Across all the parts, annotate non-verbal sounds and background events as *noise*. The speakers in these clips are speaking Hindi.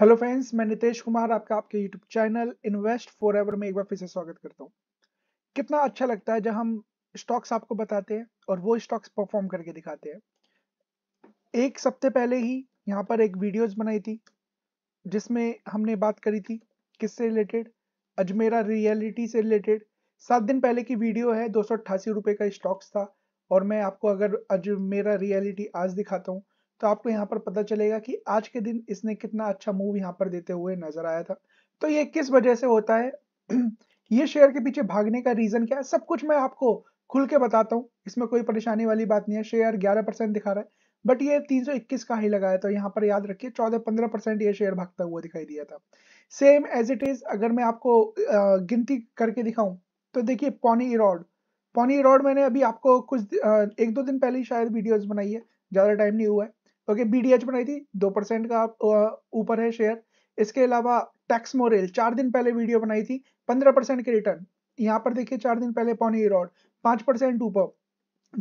हेलो फ्रेंड्स मैं नितेश कुमार आपका आपके YouTube channel invest forever में एक बार फिर से स्वागत करता हूँ कितना अच्छा लगता है जब हम स्टॉक्स आपको बताते हैं और वो स्टॉक्स परफॉर्म करके दिखाते हैं एक सप्ते पहले ही यहाँ पर एक वीडियोस बनाई थी जिसमें हमने बात करी थी किससे रिलेटेड अजमेरा रियलिटी से रिलेटेड सात दिन पहले की वीडियो है दो का स्टॉक्स था और मैं आपको अगर अजमेरा रियलिटी आज दिखाता हूँ तो आपको यहाँ पर पता चलेगा कि आज के दिन इसने कितना अच्छा मूव यहाँ पर देते हुए नजर आया था तो ये किस वजह से होता है *clears throat* ये शेयर के पीछे भागने का रीजन क्या है सब कुछ मैं आपको खुल के बताता हूँ इसमें कोई परेशानी वाली बात नहीं है शेयर 11 परसेंट दिखा रहा है बट ये 321 का ही लगाया तो यहाँ पर याद रखिए 14-15 परसेंट ये शेयर भागता हुआ दिखाई दिया था सेम एज इट इज अगर मैं आपको गिनती करके दिखाऊं तो देखिए पोनी इरॉड पोनी इरॉड मैंने अभी आपको कुछ एक दो दिन पहले ही शायद वीडियोज बनाई है ज़्यादा टाइम नहीं हुआ है ओके बीडीएच बनाई थी दो परसेंट का ऊपर है शेयर इसके अलावा टैक्स मोरेल चार दिन पहले वीडियो बनाई थी पंद्रह परसेंट के रिटर्न यहाँ पर देखिए चार दिन पहले पौने रॉड पांच परसेंट ऊपर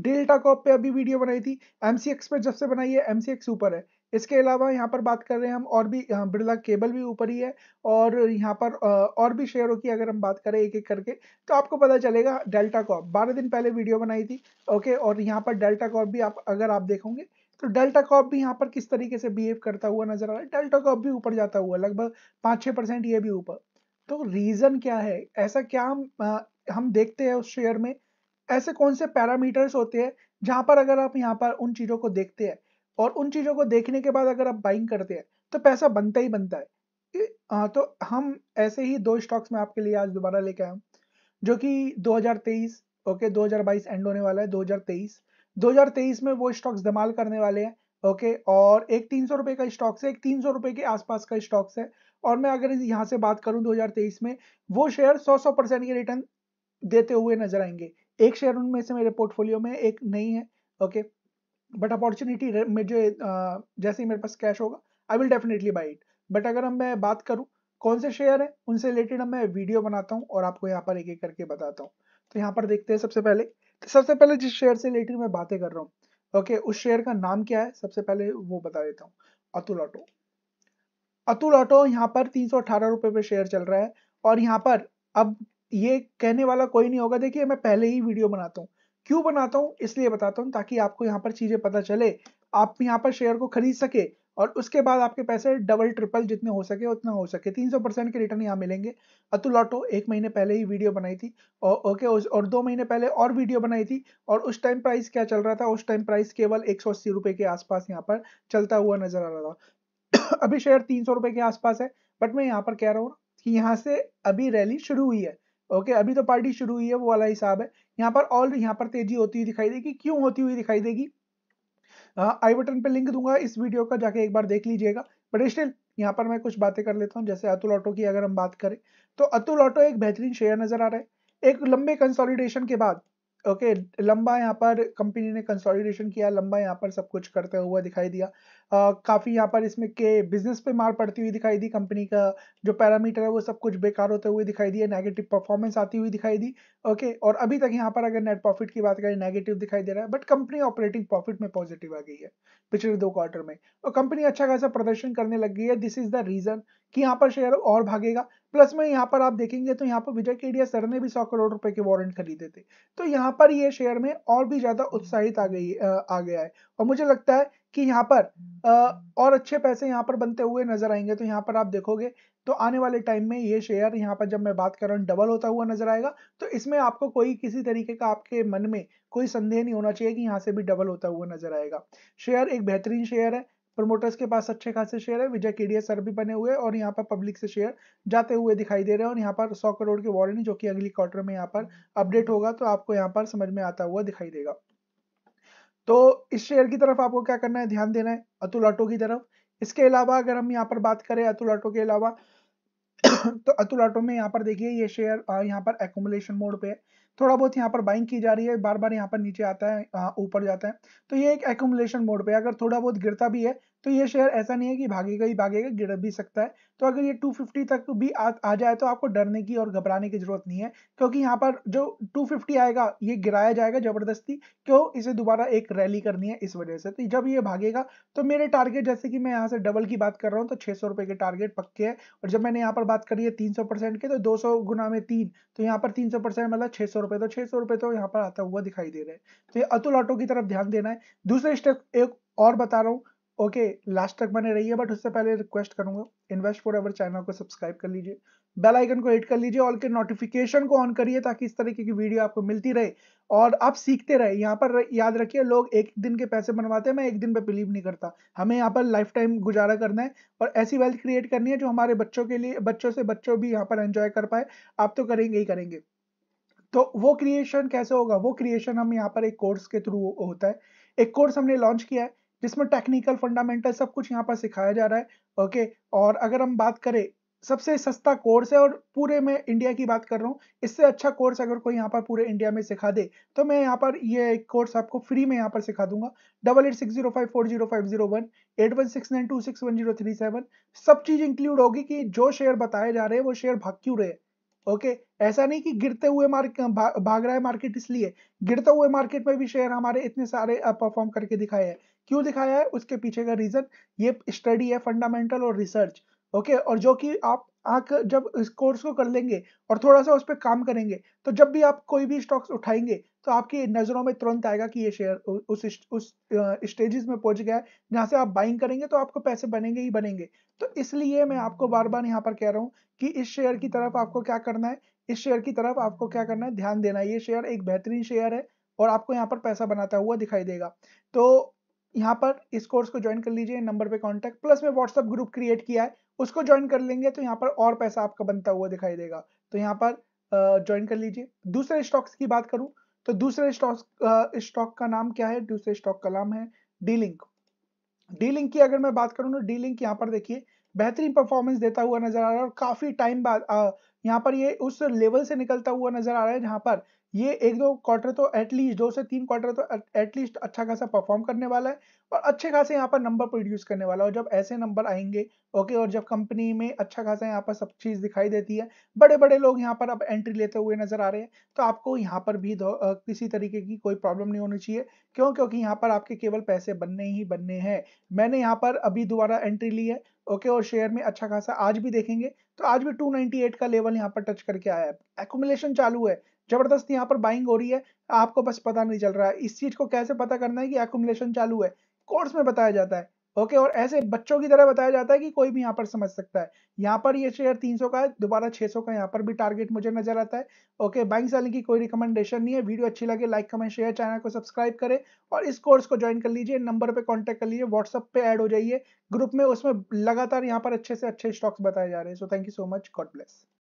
डेल्टा कॉप पे अभी वीडियो बनाई थी एमसीएक्स पे जब से बनाई है एमसीएक्स ऊपर है इसके अलावा यहाँ पर बात कर रहे हैं हम और भी बिरला केबल भी ऊपर ही है और यहाँ पर और भी शेयरों की अगर हम बात करें एक एक करके तो आपको पता चलेगा डेल्टा कॉप बारह दिन पहले वीडियो बनाई थी ओके और यहाँ पर डेल्टा कॉप भी आप अगर आप देखोगे तो डेल्टा कॉप भी यहाँ पर किस तरीके से बिहेव करता हुआ नजर आ रहा है डेल्टा कॉप भी ऊपर जाता हुआ लगभग पाँच छः परसेंट ये भी ऊपर तो रीज़न क्या है ऐसा क्या हम आ, हम देखते हैं उस शेयर में ऐसे कौन से पैरामीटर्स होते हैं जहाँ पर अगर आप यहाँ पर उन चीज़ों को देखते हैं और उन चीज़ों को देखने के बाद अगर आप बाइंग करते हैं तो पैसा बनता ही बनता है आ, तो हम ऐसे ही दो स्टॉक्स में आपके लिए आज दोबारा लेके आया हूँ जो कि 2023 ओके 2022 एंड होने वाला है 2023 2023 में वो स्टॉक्स धमाल करने वाले हैं ओके और एक तीन सौ रुपए का स्टॉक्स है एक तीन सौ रुपए के आसपास का स्टॉक्स है और मैं अगर यहाँ से बात करूं 2023 में वो शेयर 100 सौ परसेंट के रिटर्न देते हुए नजर आएंगे एक शेयर उनमें से मेरे पोर्टफोलियो में एक नहीं है ओके बट अपॉर्चुनिटी में जो जैसे ही मेरे पास कैश होगा I will definitely buy it but अगर हम मैं बात करूँ कौन से शेयर है उनसे रिलेटेड मैं वीडियो बनाता हूँ और आपको यहाँ पर एक एक करके बताता हूँ तो यहाँ पर देखते हैं सबसे पहले सबसे पहले जिस शेयर से रिलेटेड मैं बातें कर रहा हूँ ओके okay, उस शेयर का नाम क्या है सबसे पहले वो बता देता हूँ अतुल ऑटो अतुल ऑटो यहाँ पर तीन सौ रुपए पे शेयर चल रहा है और यहाँ पर अब ये कहने वाला कोई नहीं होगा देखिए मैं पहले ही वीडियो बनाता हूँ क्यों बनाता हूँ इसलिए बताता हूँ ताकि आपको यहाँ पर चीजें पता चले आप यहाँ पर शेयर को खरीद सके और उसके बाद आपके पैसे डबल ट्रिपल जितने हो सके उतना हो सके 300 परसेंट के रिटर्न यहाँ मिलेंगे अतुल ऑटो एक महीने पहले ही वीडियो बनाई थी और ओके उस और दो महीने पहले और वीडियो बनाई थी और उस टाइम प्राइस क्या चल रहा था उस टाइम प्राइस केवल एक सौ के आसपास यहाँ पर चलता हुआ नजर आ रहा था *coughs* अभी शेयर तीन सौ के आसपास है बट मैं यहाँ पर कह रहा हूँ कि यहाँ से अभी रैली शुरू हुई है ओके अभी तो पार्टी शुरू हुई है वो वाला हिसाब है यहाँ पर और यहाँ पर तेजी होती हुई दिखाई देगी क्यों होती हुई दिखाई देगी हाँ, आई बटन पे लिंक दूंगा इस वीडियो का जाके एक बार देख लीजिएगा बट स्टिल यहाँ पर मैं कुछ बातें कर लेता हूँ जैसे अतुल ऑटो की अगर हम बात करें तो अतुल ऑटो एक बेहतरीन शेयर नजर आ रहा है एक लंबे कंसोलिडेशन के बाद ओके लंबा यहाँ पर कंपनी ने कंसोलिडेशन किया लंबा यहाँ पर सब कुछ करता हुआ दिखाई दिया आ, काफ़ी यहाँ पर इसमें के बिजनेस पे मार पड़ती हुई दिखाई दी कंपनी का जो पैरामीटर है वो सब कुछ बेकार होते हुए दिखाई दिया नेगेटिव परफॉर्मेंस आती हुई दिखाई दी ओके और अभी तक यहाँ पर अगर नेट प्रॉफिट की बात करें नेगेटिव दिखाई दे रहा है बट कंपनी ऑपरेटिंग प्रॉफिट में पॉजिटिव आ गई है पिछले दो क्वार्टर में और कंपनी अच्छा खासा प्रदर्शन करने लग गई है दिस इज द रीज़न कि यहाँ पर शेयर और भागेगा प्लस में यहाँ पर आप देखेंगे तो यहाँ पर विजय केडिया सर ने भी सौ करोड़ रुपए के वारंट खरीदे थे तो यहाँ पर ये शेयर में और भी ज्यादा उत्साहित आ गई आ गया है और मुझे लगता है कि यहाँ पर और अच्छे पैसे यहाँ पर बनते हुए नजर आएंगे तो यहाँ पर आप देखोगे तो आने वाले टाइम में ये शेयर यहाँ पर जब मैं बात कर रहा हूँ डबल होता हुआ नजर आएगा तो इसमें आपको कोई किसी तरीके का आपके मन में कोई संदेह नहीं होना चाहिए कि यहाँ से भी डबल होता हुआ नजर आएगा शेयर एक बेहतरीन शेयर है प्रमोटर्स के पास अच्छे खासे शेयर है विजय केडीएस सर भी बने हुए और यहाँ पर पब्लिक से शेयर जाते हुए दिखाई दे रहे हैं और यहाँ पर सौ करोड़ के वॉरेंट जो कि अगली क्वार्टर में यहाँ पर अपडेट होगा तो आपको यहाँ पर समझ में आता हुआ दिखाई देगा तो इस शेयर की तरफ आपको क्या करना है ध्यान देना है अतुल ऑटो की तरफ इसके अलावा अगर हम यहाँ पर बात करें अतुल ऑटो के अलावा *coughs* तो अतुल ऑटो में यहाँ पर देखिए ये शेयर यहाँ पर एकोमुलेशन मोड पे है थोड़ा बहुत यहाँ पर बाइंग की जा रही है बार बार यहाँ पर नीचे आता है ऊपर जाता है तो ये एक एकुमुलेशन मोड पे अगर थोड़ा बहुत गिरता भी है तो ये शेयर ऐसा नहीं है कि भागेगा ही भागेगा गिर भी सकता है तो अगर ये 250 तक भी आ, आ जाए तो आपको डरने की और घबराने की जरूरत नहीं है क्योंकि यहाँ पर जो 250 आएगा ये गिराया जाएगा जबरदस्ती क्यों इसे दोबारा एक रैली करनी है इस वजह से तो जब ये भागेगा तो मेरे टारगेट जैसे कि मैं यहाँ से डबल की बात कर रहा हूँ तो छह सौ के टारगेट पक्के है और जब मैंने यहाँ पर बात करी है तीन के तो दो गुना में तीन तो यहाँ पर तीन मतलब छः तो छः तो यहाँ पर आता हुआ दिखाई दे रहा है तो ये अतुल ऑटो की तरफ ध्यान देना है दूसरे स्टेप एक और बता रहा हूँ ओके लास्ट तक बने रहिए बट उससे पहले रिक्वेस्ट करूंगा इन्वेस्ट फॉर अवर चैनल को सब्सक्राइब कर लीजिए बेल आइकन को हिट कर लीजिए ऑल के नोटिफिकेशन को ऑन करिए ताकि इस तरीके की वीडियो आपको मिलती रहे और आप सीखते रहे यहाँ पर याद रखिए लोग एक दिन के पैसे बनवाते हैं मैं एक दिन पे बिलीव नहीं करता हमें यहाँ पर लाइफ टाइम गुजारा करना है और ऐसी वेल्थ क्रिएट करनी है जो हमारे बच्चों के लिए बच्चों से बच्चों भी यहाँ पर एंजॉय कर पाए आप तो करेंगे ही करेंगे तो वो क्रिएशन कैसे होगा वो क्रिएशन हम यहाँ पर एक कोर्स के थ्रू होता है एक कोर्स हमने लॉन्च किया है जिसमें टेक्निकल फंडामेंटल सब कुछ यहाँ पर सिखाया जा रहा है ओके और अगर हम बात करें सबसे सस्ता कोर्स है और पूरे में इंडिया की बात कर रहा हूँ इससे अच्छा कोर्स अगर कोई यहाँ पर पूरे इंडिया में सिखा दे तो मैं यहाँ पर ये एक कोर्स आपको फ्री में यहाँ पर सिखा दूंगा double eight six zero five four zero five zero one eight one six nine two six one zero three seven सब चीज़ इंक्लूड होगी कि जो शेयर बताए जा रहे हैं वो शेयर भाग क्यों रहे ओके ऐसा नहीं कि गिरते हुए मार्क भाग रहा है मार्केट इसलिए गिरते हुए मार्केट में भी शेयर हमारे इतने सारे परफॉर्म करके दिखाए हैं क्यों दिखाया है उसके पीछे का रीजन ये स्टडी है फंडामेंटल और रिसर्च ओके okay, और जो कि आप आंख जब इस कोर्स को कर लेंगे और थोड़ा सा उस पर काम करेंगे तो जब भी आप कोई भी स्टॉक्स उठाएंगे तो आपकी नज़रों में तुरंत आएगा कि ये शेयर उस उस स्टेजेस में पहुंच गया है जहां से आप बाइंग करेंगे तो आपको पैसे बनेंगे ही बनेंगे तो इसलिए मैं आपको बार बार यहाँ पर कह रहा हूँ कि इस शेयर की तरफ आपको क्या करना है इस शेयर की तरफ आपको क्या करना है ध्यान देना है ये शेयर एक बेहतरीन शेयर है और आपको यहाँ पर पैसा बनाता हुआ दिखाई देगा तो यहाँ पर इस कोर्स को ज्वाइन कर लीजिए नंबर पे कांटेक्ट प्लस में व्हाट्सअप ग्रुप क्रिएट किया है उसको ज्वाइन कर लेंगे तो यहाँ पर और पैसा आपका बनता हुआ दिखाई देगा तो यहाँ पर ज्वाइन कर लीजिए दूसरे स्टॉक्स की बात करूँ तो दूसरे स्टॉक स्टॉक का नाम क्या है दूसरे स्टॉक का नाम है डी लिंक डी लिंक की अगर मैं बात करूँ तो डी लिंक यहाँ पर देखिए बेहतरीन परफॉर्मेंस देता हुआ नजर आ रहा है और काफी टाइम बाद यहाँ पर ये उस लेवल से निकलता हुआ नजर आ रहा है जहाँ पर ये एक दो क्वार्टर तो एटलीस्ट दो से तीन क्वार्टर तो एटलीस्ट अच्छा खासा परफॉर्म करने वाला है और अच्छे खासे यहाँ पर नंबर प्रोड्यूस करने वाला है और जब ऐसे नंबर आएंगे ओके और जब कंपनी में अच्छा खासा यहाँ पर सब चीज़ दिखाई देती है बड़े बड़े लोग यहाँ पर अब एंट्री लेते हुए नजर आ रहे हैं तो आपको यहाँ पर भी आ, किसी तरीके की कोई प्रॉब्लम नहीं होनी चाहिए क्यों क्योंकि यहाँ पर आपके केवल पैसे बनने ही बनने हैं मैंने यहाँ पर अभी दोबारा एंट्री ली है ओके और शेयर में अच्छा खासा आज भी देखेंगे तो आज भी 298 का लेवल यहाँ पर टच करके आया है एकुमुलेशन चालू है जबरदस्त यहाँ पर बाइंग हो रही है आपको बस पता नहीं चल रहा है इस चीज को कैसे पता करना है कि एकुमुलेशन चालू है कोर्स में बताया जाता है ओके और ऐसे बच्चों की तरह बताया जाता है कि कोई भी यहाँ पर समझ सकता है यहाँ पर ये शेयर 300 का है दोबारा 600 का यहाँ पर भी टारगेट मुझे नजर आता है ओके बाइंग सेलिंग की कोई रिकमेंडेशन नहीं है वीडियो अच्छी लगे लाइक कमेंट शेयर चैनल को सब्सक्राइब करें और इस कोर्स को ज्वाइन कर लीजिए नंबर पर कॉन्टैक्ट कर लीजिए व्हाट्सअप पे एड हो जाइए ग्रुप में उसमें लगातार यहाँ पर अच्छे से अच्छे स्टॉक्स बताए जा रहे हैं so thank you so much God bless